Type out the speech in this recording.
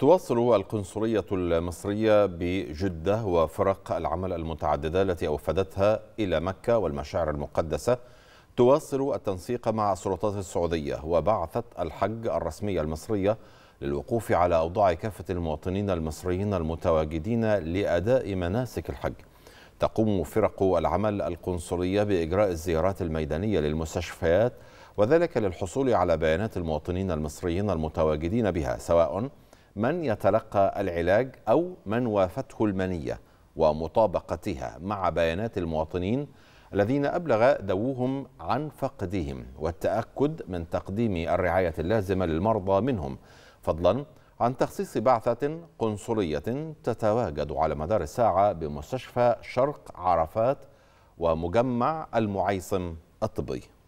تواصل القنصلية المصرية بجدة وفرق العمل المتعددة التي أوفدتها إلى مكة والمشاعر المقدسة تواصل التنسيق مع السلطات السعودية وبعثت الحج الرسمية المصرية للوقوف على أوضاع كافة المواطنين المصريين المتواجدين لأداء مناسك الحج تقوم فرق العمل القنصلية بإجراء الزيارات الميدانية للمستشفيات وذلك للحصول على بيانات المواطنين المصريين المتواجدين بها سواء من يتلقى العلاج أو من وافته المنية ومطابقتها مع بيانات المواطنين الذين أبلغ دوهم عن فقدهم والتأكد من تقديم الرعاية اللازمة للمرضى منهم فضلا عن تخصيص بعثة قنصلية تتواجد على مدار الساعة بمستشفى شرق عرفات ومجمع المعيصم الطبي